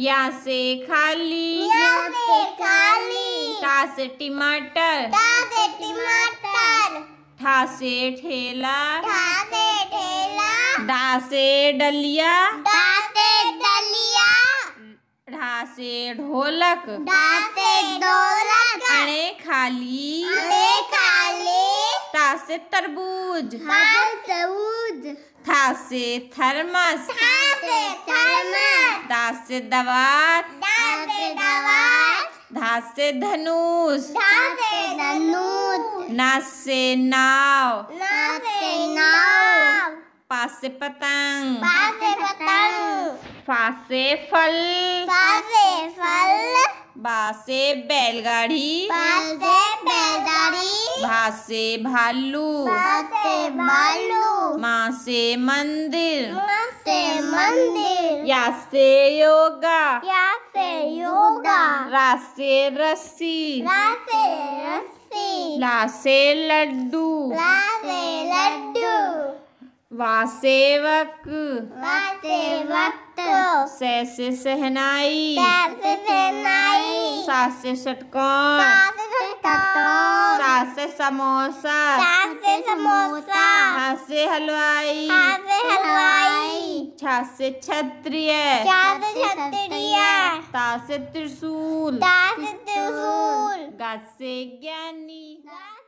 या से खाली या से खाली ता से टमाटर ता से टमाटर ठा से ठेला ठा से ठेला दा से डलिया दा से डलिया ढा से ढोलक ढा से ढोलक अरे खाली अरे खाली ता से तरबूज ता से तरबूज था से थर्मस था से थर्मस धास्य दवात धास्य दवात धास्य धनुष धास्य धनुष नास्य नाव नास्य नाव पास से पतंग पास से पतंग फास से फल फास से फल बासे बैलगाड़ी बासे बैलगाड़ी भासे भालू भासे भालू माँ से मंदिर माँ से मंदिर या से योगा या से योगा रा से रस्सी रा से रस्सी ला से लड्डू ला से लड्डू वा से वक वा से से से सहनाई से से सहनाई सा से षटकोण सा से षटकोण से समोसा से समोसा हाथ से हलवाई हाथ से हलवाई छा से छतरी छा त्रिशूल ता त्रिशूल गा से ज्ञानी